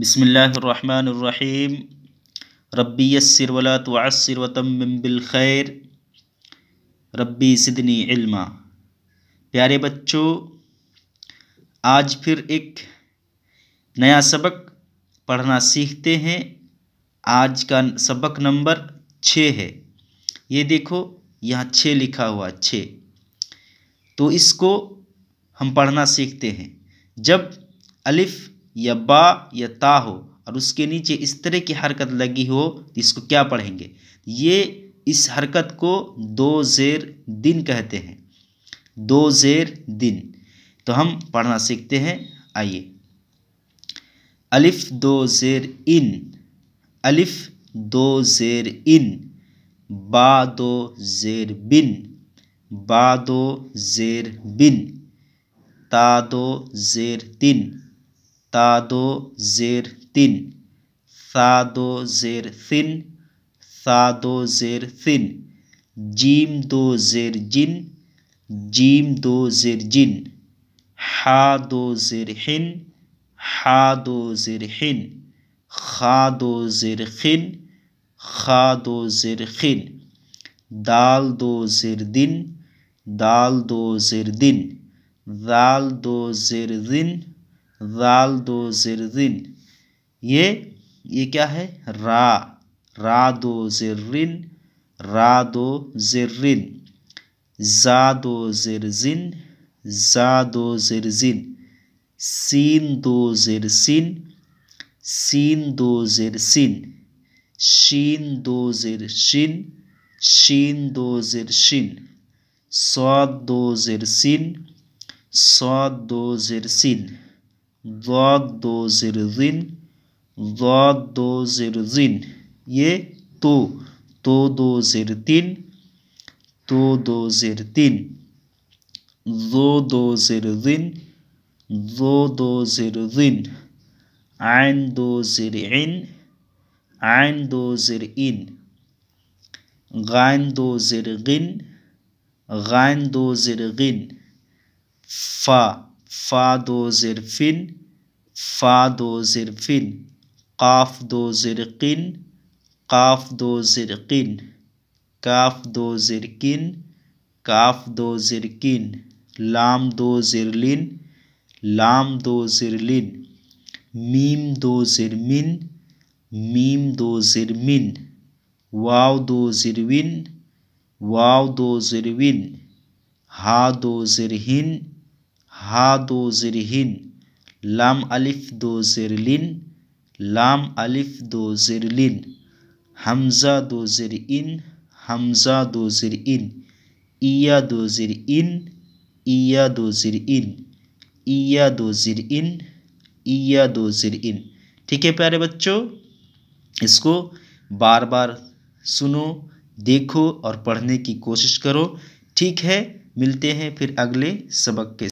बसमीम रबी यसर वला तोसर रबी सिदनी इल्मा प्यारे बच्चों आज फिर एक नया सबक पढ़ना सीखते हैं आज का सबक नंबर छः है ये देखो यहाँ छः लिखा हुआ छः तो इसको हम पढ़ना सीखते हैं जब अलिफ़ या बा या ता हो और उसके नीचे इस तरह की हरकत लगी हो तो इसको क्या पढ़ेंगे ये इस हरकत को दो जेर दिन कहते हैं दो जेर दिन तो हम पढ़ना सीखते हैं आइए अलिफ दो जेर इन अलिफ दो जेर इन बा दो जेर बिन बा दो जेर बिन ता दो जेर तिन दो ज़ेर सा दो ज़ेर सिन दो ज़ेर सिन जीम दो ज़ेर जिन जीम दो ज़ेर जिन हा दो ज़ेर हिन हा दो ज़ेर हिन खा दो ज़ेर खिन खा दो ज़ेर खिन दाल दो ज़ेर दिन दाल दो ज़ेर दिन दाल दो ज़ेर दिन राल दो रिन ये ये क्या है रा रा दो रिन रा दो ज़िन जा दो ज़िन जा दो ज़िन सीन दो ज़िन सीन दो ज़िन शीन दो शिन शीन दो ज़िन सौ दो ज़िन सौ दो ज़िन Zaddu zirzin. Zaddu zirzin. Ye to Tu du zirdin. Tu du zirdin. Zu du zirdin. Zu du zirdin. Ayn du zir'in. Ayn Fa. فادو زرفن فادو زرفن قاف دو زرقن قاف دو زرقن كاف دو زركن كاف دو زركن لام دو زرلين لام دو زرلين ميم دو زرمن ميم دو زرمن واو دو زروين واو دو زروين ها دو زرهن हा दो ज़रहिन लाम अलिफ दो जिरलिन लाम अलिफ दो ज़रलिन हमज़ा दो इन हमज़ा दो इन ईया दो इन इया दो इन इया दो इन इया दो इन ठीक है प्यारे बच्चों इसको बार बार सुनो देखो और पढ़ने की कोशिश करो ठीक है मिलते हैं फिर अगले सबक के